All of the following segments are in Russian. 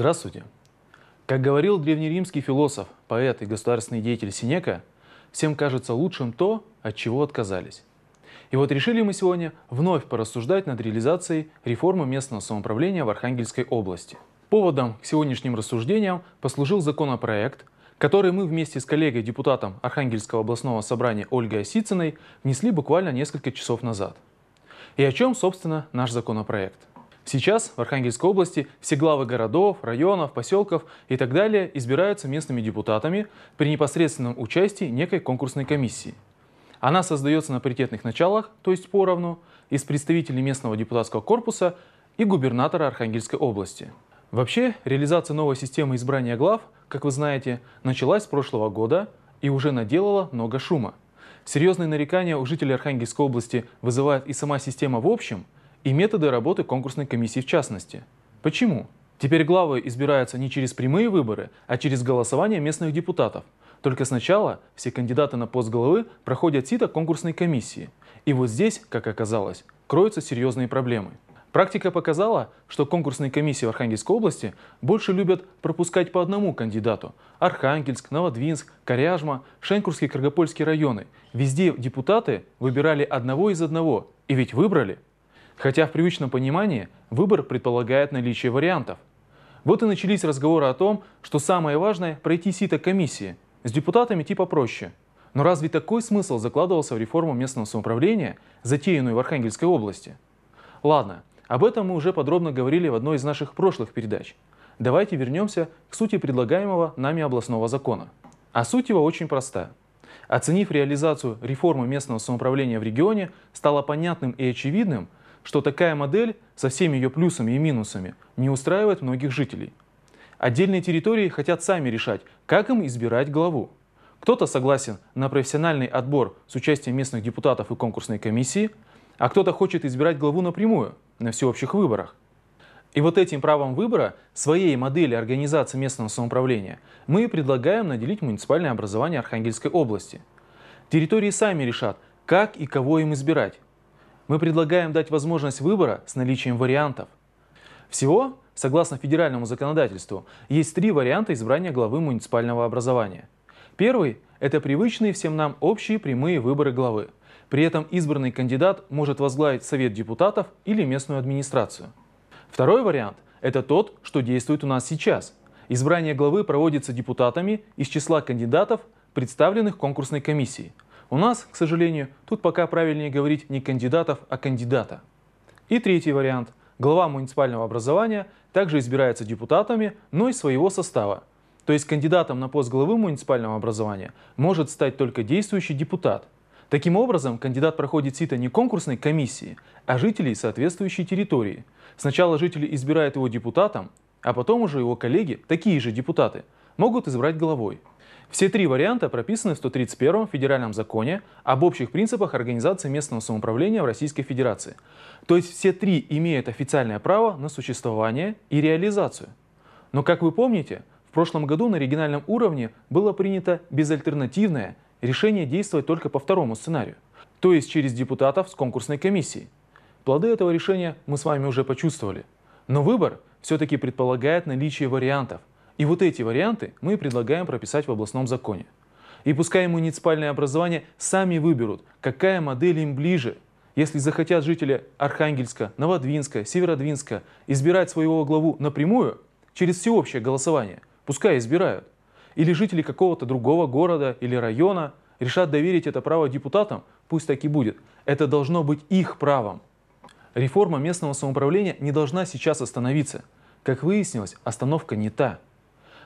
Здравствуйте! Как говорил древнеримский философ, поэт и государственный деятель Синека, всем кажется лучшим то, от чего отказались. И вот решили мы сегодня вновь порассуждать над реализацией реформы местного самоуправления в Архангельской области. Поводом к сегодняшним рассуждениям послужил законопроект, который мы вместе с коллегой-депутатом Архангельского областного собрания Ольгой Осицыной внесли буквально несколько часов назад. И о чем, собственно, наш законопроект – Сейчас в Архангельской области все главы городов, районов, поселков и так далее избираются местными депутатами при непосредственном участии некой конкурсной комиссии. Она создается на паритетных началах, то есть поровну, из представителей местного депутатского корпуса и губернатора Архангельской области. Вообще, реализация новой системы избрания глав, как вы знаете, началась с прошлого года и уже наделала много шума. Серьезные нарекания у жителей Архангельской области вызывает и сама система в общем – и методы работы конкурсной комиссии в частности. Почему? Теперь главы избираются не через прямые выборы, а через голосование местных депутатов. Только сначала все кандидаты на пост главы проходят сито конкурсной комиссии. И вот здесь, как оказалось, кроются серьезные проблемы. Практика показала, что конкурсные комиссии в Архангельской области больше любят пропускать по одному кандидату. Архангельск, Новодвинск, Коряжма, Шенкурский, Каргопольский районы. Везде депутаты выбирали одного из одного. И ведь выбрали – Хотя в привычном понимании выбор предполагает наличие вариантов. Вот и начались разговоры о том, что самое важное – пройти сито комиссии. С депутатами типа проще. Но разве такой смысл закладывался в реформу местного самоуправления, затеянную в Архангельской области? Ладно, об этом мы уже подробно говорили в одной из наших прошлых передач. Давайте вернемся к сути предлагаемого нами областного закона. А суть его очень проста. Оценив реализацию реформы местного самоуправления в регионе, стало понятным и очевидным – что такая модель со всеми ее плюсами и минусами не устраивает многих жителей. Отдельные территории хотят сами решать, как им избирать главу. Кто-то согласен на профессиональный отбор с участием местных депутатов и конкурсной комиссии, а кто-то хочет избирать главу напрямую, на всеобщих выборах. И вот этим правом выбора, своей модели организации местного самоуправления, мы предлагаем наделить муниципальное образование Архангельской области. Территории сами решат, как и кого им избирать мы предлагаем дать возможность выбора с наличием вариантов. Всего, согласно федеральному законодательству, есть три варианта избрания главы муниципального образования. Первый – это привычные всем нам общие прямые выборы главы. При этом избранный кандидат может возглавить Совет депутатов или местную администрацию. Второй вариант – это тот, что действует у нас сейчас. Избрание главы проводится депутатами из числа кандидатов, представленных конкурсной комиссией – у нас, к сожалению, тут пока правильнее говорить не кандидатов, а кандидата. И третий вариант. Глава муниципального образования также избирается депутатами, но из своего состава. То есть кандидатом на пост главы муниципального образования может стать только действующий депутат. Таким образом, кандидат проходит сито не конкурсной комиссии, а жителей соответствующей территории. Сначала жители избирают его депутатом, а потом уже его коллеги, такие же депутаты, могут избрать главой. Все три варианта прописаны в 131 федеральном законе об общих принципах организации местного самоуправления в Российской Федерации. То есть все три имеют официальное право на существование и реализацию. Но, как вы помните, в прошлом году на региональном уровне было принято безальтернативное решение действовать только по второму сценарию, то есть через депутатов с конкурсной комиссией. Плоды этого решения мы с вами уже почувствовали. Но выбор все-таки предполагает наличие вариантов, и вот эти варианты мы предлагаем прописать в областном законе. И пускай муниципальные образования сами выберут, какая модель им ближе. Если захотят жители Архангельска, Новодвинска, Северодвинска избирать своего главу напрямую, через всеобщее голосование, пускай избирают. Или жители какого-то другого города или района решат доверить это право депутатам, пусть так и будет. Это должно быть их правом. Реформа местного самоуправления не должна сейчас остановиться. Как выяснилось, остановка не та.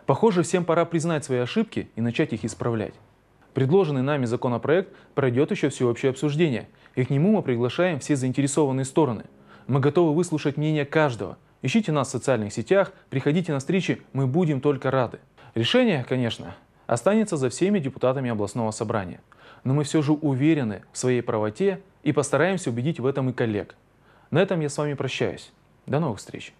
Похоже, всем пора признать свои ошибки и начать их исправлять. Предложенный нами законопроект пройдет еще всеобщее обсуждение, и к нему мы приглашаем все заинтересованные стороны. Мы готовы выслушать мнение каждого. Ищите нас в социальных сетях, приходите на встречи, мы будем только рады. Решение, конечно, останется за всеми депутатами областного собрания. Но мы все же уверены в своей правоте и постараемся убедить в этом и коллег. На этом я с вами прощаюсь. До новых встреч!